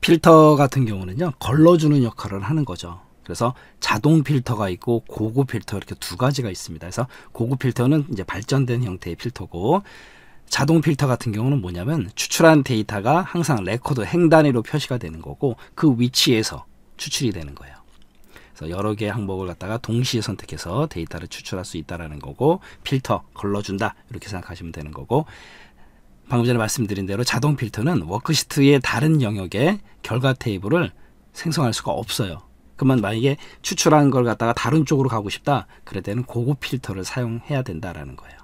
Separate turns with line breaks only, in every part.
필터 같은 경우는요 걸러주는 역할을 하는 거죠. 그래서 자동 필터가 있고 고급 필터 이렇게 두 가지가 있습니다. 그래서 고급 필터는 이제 발전된 형태의 필터고 자동 필터 같은 경우는 뭐냐면 추출한 데이터가 항상 레코드 행 단위로 표시가 되는 거고 그 위치에서 추출이 되는 거예요. 그래서 여러 개의 항목을 갖다가 동시에 선택해서 데이터를 추출할 수 있다라는 거고 필터 걸러준다 이렇게 생각하시면 되는 거고 방금 전에 말씀드린 대로 자동 필터는 워크시트의 다른 영역에 결과 테이블을 생성할 수가 없어요. 그러면 만약에 추출한 걸 갖다가 다른 쪽으로 가고 싶다. 그럴 때는 고급 필터를 사용해야 된다라는 거예요.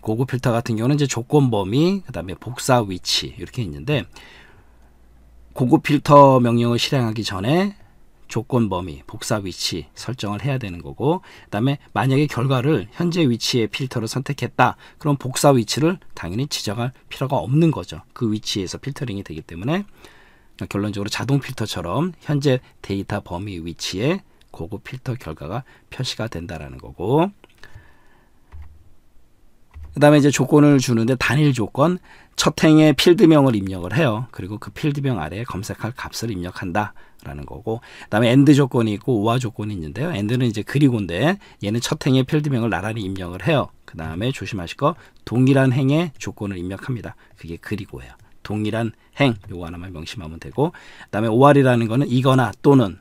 고급 필터 같은 경우는 이제 조건 범위, 그다음에 복사 위치 이렇게 있는데 고급 필터 명령을 실행하기 전에 조건 범위, 복사 위치 설정을 해야 되는 거고 그다음에 만약에 결과를 현재 위치의 필터를 선택했다. 그럼 복사 위치를 당연히 지정할 필요가 없는 거죠. 그 위치에서 필터링이 되기 때문에 결론적으로 자동 필터처럼 현재 데이터 범위 위치에 고급 필터 결과가 표시가 된다라는 거고 그 다음에 이제 조건을 주는데 단일 조건 첫 행에 필드명을 입력을 해요. 그리고 그 필드명 아래에 검색할 값을 입력한다. 라는 거고 그 다음에 엔드 조건이 있고 우아 조건이 있는데요. 엔드는 이제 그리고인데 얘는 첫 행에 필드명을 나란히 입력을 해요. 그 다음에 조심하실 거 동일한 행에 조건을 입력합니다. 그게 그리고예요. 동일한 행 요거 하나만 명심하면 되고 그다음에 오 r 이라는 거는 이거나 또는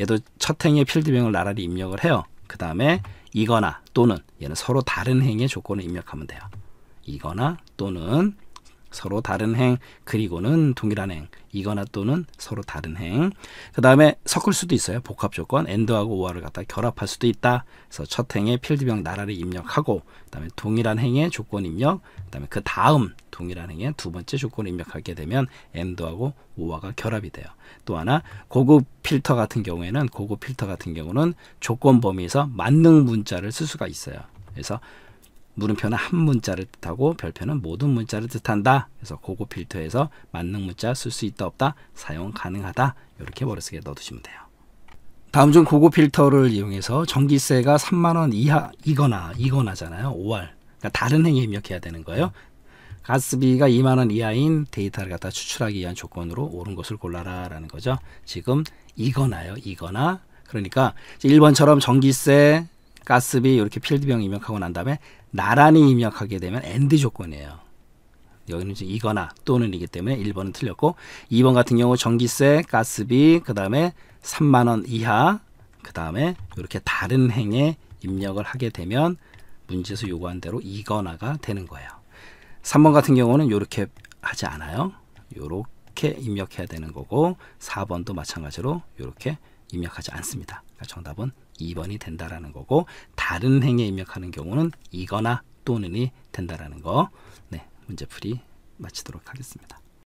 얘도 첫 행의 필드명을 나란히 입력을 해요. 그다음에 이거나 또는 얘는 서로 다른 행의 조건을 입력하면 돼요. 이거나 또는 서로 다른 행 그리고는 동일한 행 이거나 또는 서로 다른 행 그 다음에 섞을 수도 있어요 복합 조건 엔드하고 오어를 갖다 결합할 수도 있다 그래서 첫 행에 필드병 나라를 입력하고 그 다음에 동일한 행의 조건 입력 그 다음에 그 다음 동일한 행의 두 번째 조건을 입력하게 되면 엔드하고 오어가 결합이 돼요 또 하나 고급 필터 같은 경우에는 고급 필터 같은 경우는 조건 범위에서 만능 문자를 쓸 수가 있어요 그래서 물음표는 한 문자를 뜻하고 별표는 모든 문자를 뜻한다. 그래서 고고 필터에서 만능 문자 쓸 수 있다 없다 사용 가능하다. 이렇게 머릿속에 넣어두시면 돼요. 다음 중 고고 필터를 이용해서 전기세가 3만 원 이하 이거나 이거나잖아요. 5월. 그러니까 다른 행위 입력해야 되는 거예요. 가스비가 2만 원 이하인 데이터를 갖다 추출하기 위한 조건으로 옳은 것을 골라라라는 거죠. 지금 이거나요. 이거나 그러니까 1번처럼 전기세 가스비 이렇게 필드병 입력하고 난 다음에 나란히 입력하게 되면 엔드 조건이에요. 여기는 이제 이거나 또는이기 때문에 1번은 틀렸고 2번 같은 경우 전기세, 가스비, 그 다음에 3만원 이하, 그 다음에 이렇게 다른 행에 입력을 하게 되면 문제에서 요구한 대로 이거나가 되는 거예요. 3번 같은 경우는 이렇게 하지 않아요. 요렇게 이렇게 입력해야 되는 거고 4번도 마찬가지로 이렇게 입력하지 않습니다. 그러니까 정답은 2번이 된다라는 거고 다른 행에 입력하는 경우는 이거나 또는이 된다라는 거. 네, 문제풀이 마치도록 하겠습니다.